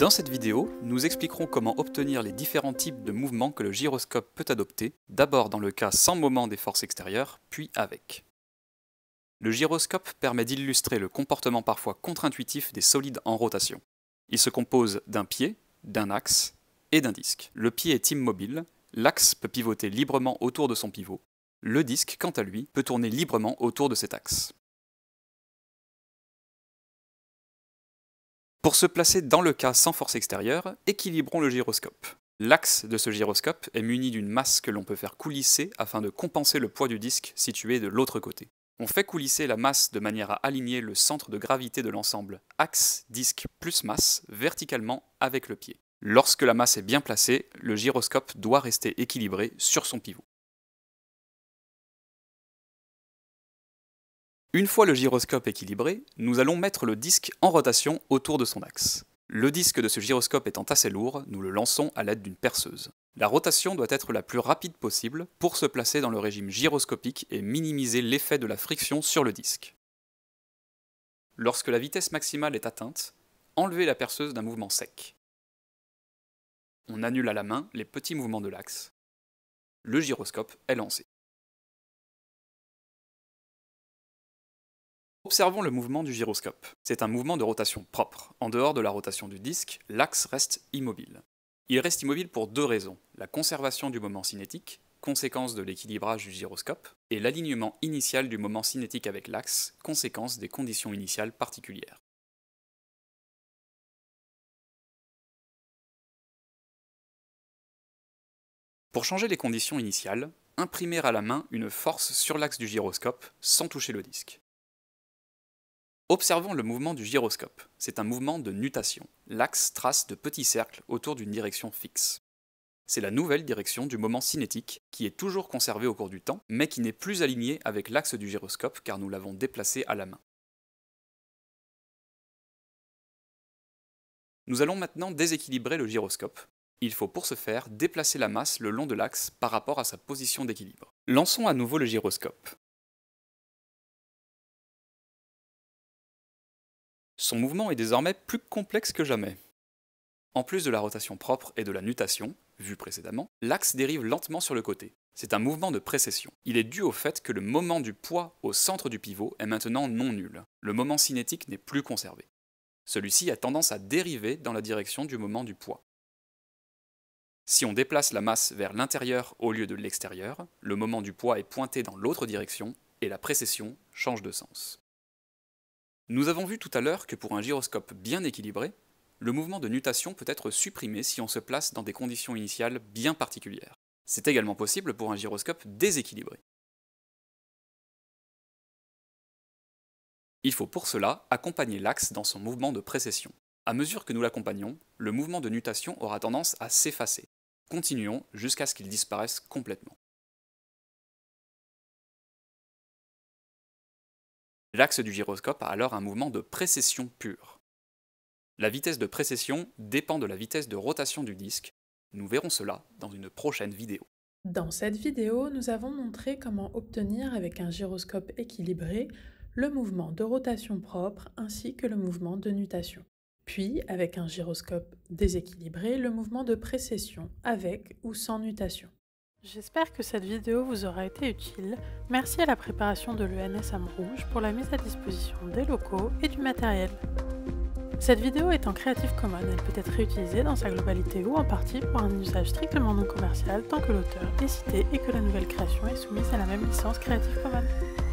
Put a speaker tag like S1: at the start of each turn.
S1: Dans cette vidéo, nous expliquerons comment obtenir les différents types de mouvements que le gyroscope peut adopter, d'abord dans le cas sans moment des forces extérieures, puis avec. Le gyroscope permet d'illustrer le comportement parfois contre-intuitif des solides en rotation. Il se compose d'un pied, d'un axe et d'un disque. Le pied est immobile, l'axe peut pivoter librement autour de son pivot, le disque, quant à lui, peut tourner librement autour de cet axe. Pour se placer dans le cas sans force extérieure, équilibrons le gyroscope. L'axe de ce gyroscope est muni d'une masse que l'on peut faire coulisser afin de compenser le poids du disque situé de l'autre côté. On fait coulisser la masse de manière à aligner le centre de gravité de l'ensemble axe, disque plus masse verticalement avec le pied. Lorsque la masse est bien placée, le gyroscope doit rester équilibré sur son pivot. Une fois le gyroscope équilibré, nous allons mettre le disque en rotation autour de son axe. Le disque de ce gyroscope étant assez lourd, nous le lançons à l'aide d'une perceuse. La rotation doit être la plus rapide possible pour se placer dans le régime gyroscopique et minimiser l'effet de la friction sur le disque. Lorsque la vitesse maximale est atteinte, enlevez la perceuse d'un mouvement sec. On annule à la main les petits mouvements de l'axe. Le gyroscope est lancé. Observons le mouvement du gyroscope. C'est un mouvement de rotation propre. En dehors de la rotation du disque, l'axe reste immobile. Il reste immobile pour deux raisons. La conservation du moment cinétique, conséquence de l'équilibrage du gyroscope, et l'alignement initial du moment cinétique avec l'axe, conséquence des conditions initiales particulières. Pour changer les conditions initiales, imprimer à la main une force sur l'axe du gyroscope sans toucher le disque. Observons le mouvement du gyroscope. C'est un mouvement de nutation. L'axe trace de petits cercles autour d'une direction fixe. C'est la nouvelle direction du moment cinétique, qui est toujours conservée au cours du temps, mais qui n'est plus alignée avec l'axe du gyroscope car nous l'avons déplacé à la main. Nous allons maintenant déséquilibrer le gyroscope. Il faut pour ce faire déplacer la masse le long de l'axe par rapport à sa position d'équilibre. Lançons à nouveau le gyroscope. Son mouvement est désormais plus complexe que jamais. En plus de la rotation propre et de la nutation, vue précédemment, l'axe dérive lentement sur le côté. C'est un mouvement de précession. Il est dû au fait que le moment du poids au centre du pivot est maintenant non nul. Le moment cinétique n'est plus conservé. Celui-ci a tendance à dériver dans la direction du moment du poids. Si on déplace la masse vers l'intérieur au lieu de l'extérieur, le moment du poids est pointé dans l'autre direction et la précession change de sens. Nous avons vu tout à l'heure que pour un gyroscope bien équilibré, le mouvement de nutation peut être supprimé si on se place dans des conditions initiales bien particulières. C'est également possible pour un gyroscope déséquilibré. Il faut pour cela accompagner l'axe dans son mouvement de précession. À mesure que nous l'accompagnons, le mouvement de nutation aura tendance à s'effacer. Continuons jusqu'à ce qu'il disparaisse complètement. L'axe du gyroscope a alors un mouvement de précession pure. La vitesse de précession dépend de la vitesse de rotation du disque. Nous verrons cela dans une prochaine vidéo.
S2: Dans cette vidéo, nous avons montré comment obtenir avec un gyroscope équilibré le mouvement de rotation propre ainsi que le mouvement de nutation. Puis, avec un gyroscope déséquilibré, le mouvement de précession avec ou sans nutation. J'espère que cette vidéo vous aura été utile. Merci à la préparation de l'ENS Rouge pour la mise à disposition des locaux et du matériel. Cette vidéo est en Creative Commons, elle peut être réutilisée dans sa globalité ou en partie pour un usage strictement non commercial tant que l'auteur est cité et que la nouvelle création est soumise à la même licence Creative Commons.